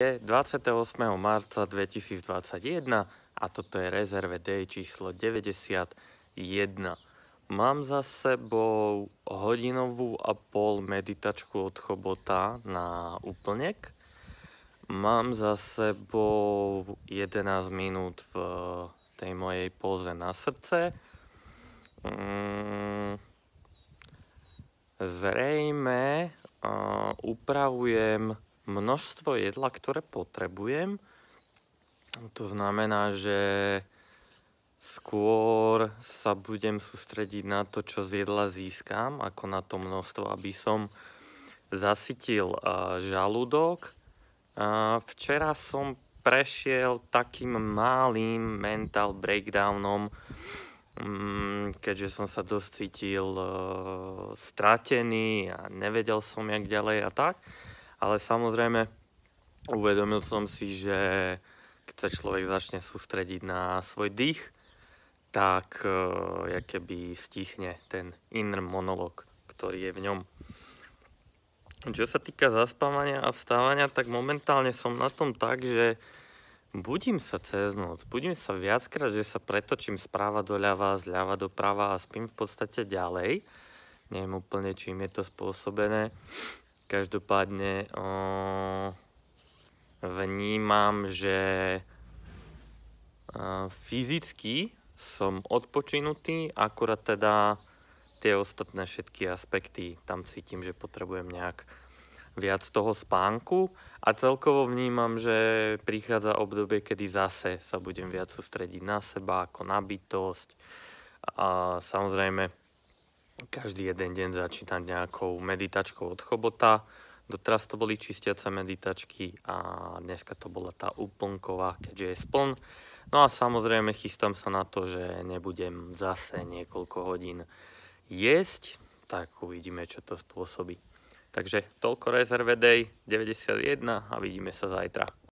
je 28. marca 2021 a toto je rezerve D číslo 91. Mám za sebou hodinovú a pol meditačku od chobota na úplnek. Mám za sebou 11 minút v tej mojej poze na srdce. Mm. Zrejme upravujem množstvo jedla, ktoré potrebujem. To znamená, že skôr sa budem sústrediť na to, čo z jedla získam, ako na to množstvo, aby som zasytil žalúdok. Včera som prešiel takým malým mental breakdownom, mm, keďže som sa dosť cítil e, stratený a nevedel som, jak ďalej a tak. Ale samozrejme, uvedomil som si, že keď sa človek začne sústrediť na svoj dých, tak uh, keby stichne ten inner monolog, ktorý je v ňom. Čo sa týka zaspávania a vstávania, tak momentálne som na tom tak, že budím sa cez noc, budím sa viackrát, že sa pretočím správa doľava, zľava doprava a spím v podstate ďalej. Neviem úplne, čím je to spôsobené. Každopádne o, vnímam, že o, fyzicky som odpočinutý, akurát teda tie ostatné všetky aspekty, tam cítim, že potrebujem nejak viac toho spánku a celkovo vnímam, že prichádza obdobie, kedy zase sa budem viac sústrediť na seba, ako na bytosť. A samozrejme, každý jeden deň začínať nejakou meditačkou od chobota. Doteraz to boli čistiace meditačky a dneska to bola tá úplnková, keďže je spln. No a samozrejme chystám sa na to, že nebudem zase niekoľko hodín jesť, tak uvidíme, čo to spôsobí. Takže toľko rezerve Day 91 a vidíme sa zajtra.